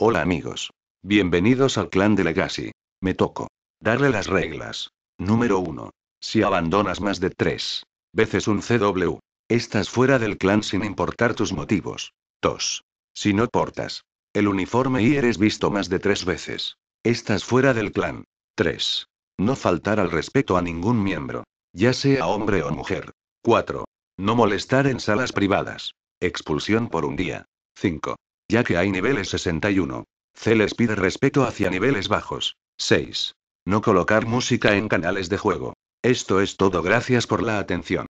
Hola amigos. Bienvenidos al clan de Legacy. Me toco. Darle las reglas. Número 1. Si abandonas más de 3 veces un CW, estás fuera del clan sin importar tus motivos. 2. Si no portas el uniforme y eres visto más de tres veces, estás fuera del clan. 3. No faltar al respeto a ningún miembro, ya sea hombre o mujer. 4. No molestar en salas privadas. Expulsión por un día. 5 ya que hay niveles 61. C les pide respeto hacia niveles bajos. 6. No colocar música en canales de juego. Esto es todo, gracias por la atención.